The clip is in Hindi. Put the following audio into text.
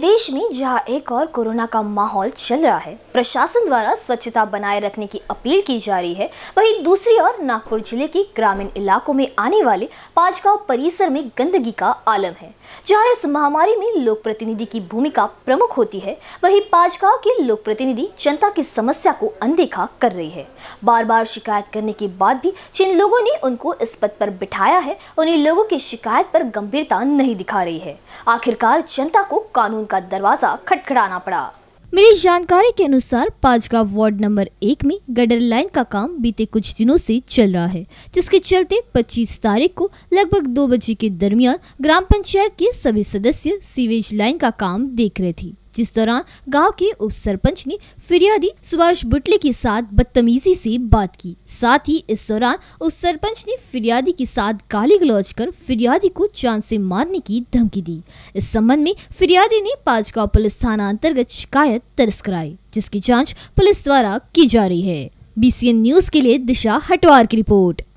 देश में जहां एक और कोरोना का माहौल चल रहा है प्रशासन द्वारा स्वच्छता बनाए रखने की अपील की जा रही है वहीं दूसरी ओर नागपुर जिले के ग्रामीण इलाकों में आने वाले पांचगांव परिसर में गंदगी का आलम है जहां इस महामारी में लोक प्रतिनिधि की भूमिका प्रमुख होती है वहीं पांचगांव के लोक प्रतिनिधि जनता की समस्या को अनदेखा कर रही है बार बार शिकायत करने के बाद भी जिन लोगों ने उनको इस पद पर बिठाया है उन्हें लोगों की शिकायत पर गंभीरता नहीं दिखा रही है आखिरकार जनता को कानून उनका दरवाजा खटखड़ाना पड़ा मिली जानकारी के अनुसार का वार्ड नंबर एक में गडर लाइन का काम बीते कुछ दिनों से चल रहा है जिसके चलते 25 तारीख को लगभग दो बजे के दरमियान ग्राम पंचायत के सभी सदस्य सीवेज लाइन का काम देख रहे थे जिस दौरान गांव के उप सरपंच ने फिरियादी सुभाष बुटले के साथ बदतमीजी से बात की साथ ही इस दौरान उप सरपंच ने फिरियादी के साथ गाली गलौज कर फिरियादी को जान से मारने की धमकी दी इस संबंध में फिरियादी ने पाचगांव पुलिस थाना अंतर्गत शिकायत दर्ज कराई जिसकी जाँच पुलिस द्वारा की जा रही है बी न्यूज के लिए दिशा हटवार की रिपोर्ट